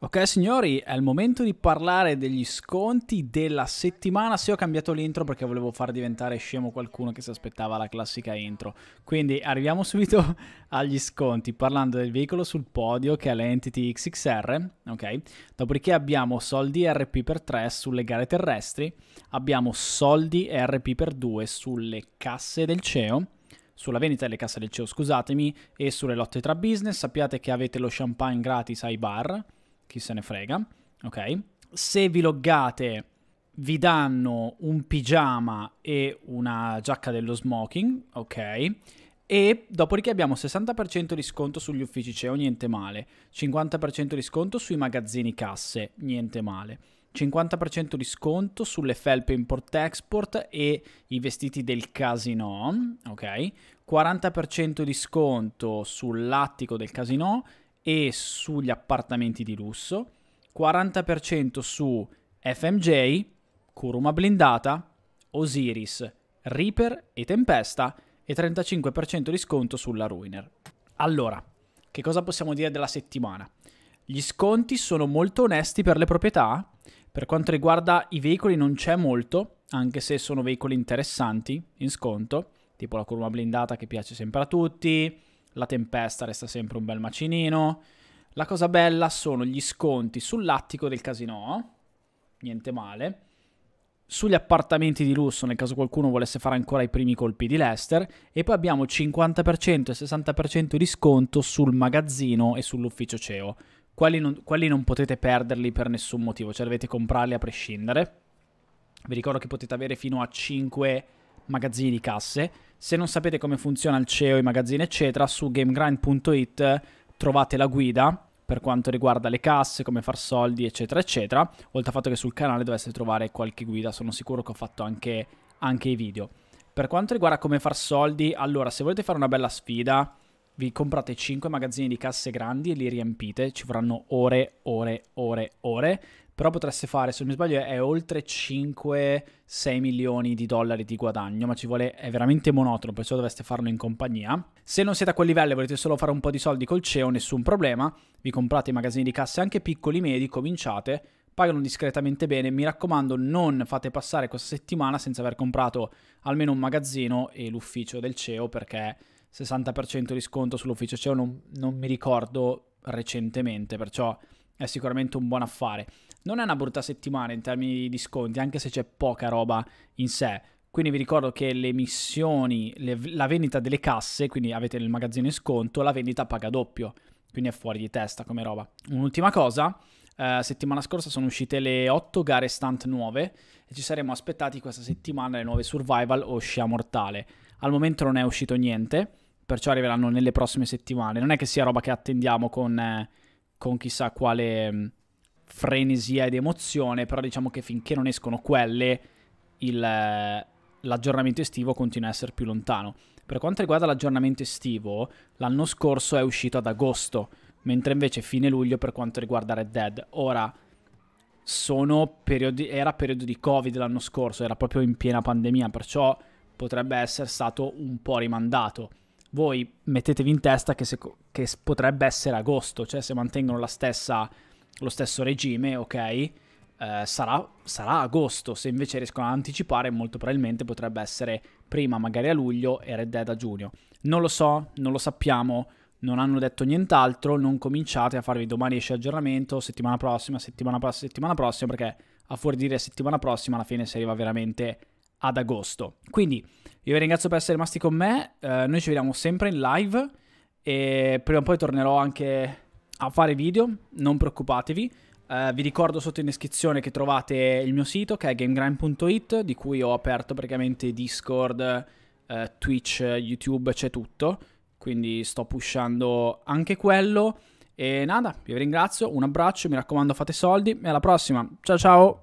Ok signori, è il momento di parlare degli sconti della settimana. Se ho cambiato l'intro perché volevo far diventare scemo qualcuno che si aspettava la classica intro. Quindi arriviamo subito agli sconti parlando del veicolo sul podio che è l'Entity XXR, ok? Dopodiché abbiamo soldi RP per 3 sulle gare terrestri, abbiamo soldi RP per 2 sulle casse del CEO sulla vendita delle casse del CEO, scusatemi, e sulle lotte tra business. Sappiate che avete lo champagne gratis ai bar, chi se ne frega, ok? Se vi loggate vi danno un pigiama e una giacca dello smoking, ok? E dopodiché abbiamo 60% di sconto sugli uffici CEO, cioè, oh, niente male. 50% di sconto sui magazzini casse, niente male. 50% di sconto sulle felpe import-export e i vestiti del casino, ok? 40% di sconto sull'attico del casino e sugli appartamenti di lusso, 40% su FMJ, Kuruma blindata, Osiris, Reaper e Tempesta e 35% di sconto sulla Ruiner. Allora, che cosa possiamo dire della settimana? Gli sconti sono molto onesti per le proprietà, per quanto riguarda i veicoli non c'è molto, anche se sono veicoli interessanti in sconto, tipo la curva blindata che piace sempre a tutti, la tempesta resta sempre un bel macinino. La cosa bella sono gli sconti sull'attico del casino, oh. niente male, sugli appartamenti di lusso nel caso qualcuno volesse fare ancora i primi colpi di Lester e poi abbiamo 50% e 60% di sconto sul magazzino e sull'ufficio CEO. Quelli non, quelli non potete perderli per nessun motivo, cioè dovete comprarli a prescindere. Vi ricordo che potete avere fino a 5 magazzini di casse. Se non sapete come funziona il CEO, i magazzini, eccetera, su gamegrind.it trovate la guida per quanto riguarda le casse, come far soldi, eccetera, eccetera. Oltre al fatto che sul canale dovreste trovare qualche guida, sono sicuro che ho fatto anche, anche i video. Per quanto riguarda come far soldi, allora, se volete fare una bella sfida, vi comprate 5 magazzini di casse grandi e li riempite, ci vorranno ore, ore, ore, ore, però potreste fare, se non mi sbaglio, è oltre 5-6 milioni di dollari di guadagno, ma ci vuole, è veramente monotono, perciò dovreste farlo in compagnia. Se non siete a quel livello e volete solo fare un po' di soldi col CEO, nessun problema, vi comprate i magazzini di casse anche piccoli, medi, cominciate, pagano discretamente bene, mi raccomando non fate passare questa settimana senza aver comprato almeno un magazzino e l'ufficio del CEO perché 60% di sconto sull'ufficio CEO, non, non mi ricordo recentemente, perciò è sicuramente un buon affare. Non è una brutta settimana in termini di sconti, anche se c'è poca roba in sé. Quindi vi ricordo che le missioni, le, la vendita delle casse, quindi avete il magazzino in sconto, la vendita paga doppio, quindi è fuori di testa come roba. Un'ultima cosa, eh, settimana scorsa sono uscite le 8 gare stunt nuove e ci saremmo aspettati questa settimana le nuove Survival o Scia Mortale. Al momento non è uscito niente, perciò arriveranno nelle prossime settimane. Non è che sia roba che attendiamo con, eh, con chissà quale mm, frenesia ed emozione, però diciamo che finché non escono quelle, il, eh, l'aggiornamento estivo continua a essere più lontano. Per quanto riguarda l'aggiornamento estivo, l'anno scorso è uscito ad agosto, mentre invece fine luglio per quanto riguarda Red Dead. Ora, periodi, era periodo di Covid l'anno scorso, era proprio in piena pandemia, perciò potrebbe essere stato un po' rimandato voi mettetevi in testa che, se, che potrebbe essere agosto, cioè se mantengono stessa, lo stesso regime, ok, eh, sarà, sarà agosto, se invece riescono ad anticipare molto probabilmente potrebbe essere prima magari a luglio e Red Dead a giugno. Non lo so, non lo sappiamo, non hanno detto nient'altro, non cominciate a farvi domani esce aggiornamento, settimana prossima, settimana prossima, settimana prossima, perché a fuori dire settimana prossima alla fine si arriva veramente ad agosto. Quindi io vi ringrazio per essere rimasti con me, eh, noi ci vediamo sempre in live e prima o poi tornerò anche a fare video, non preoccupatevi. Uh, vi ricordo sotto in descrizione che trovate il mio sito che è gamegrind.it di cui ho aperto praticamente Discord, uh, Twitch, YouTube, c'è tutto. Quindi sto pushando anche quello. E nada, vi ringrazio, un abbraccio, mi raccomando fate soldi e alla prossima. Ciao ciao!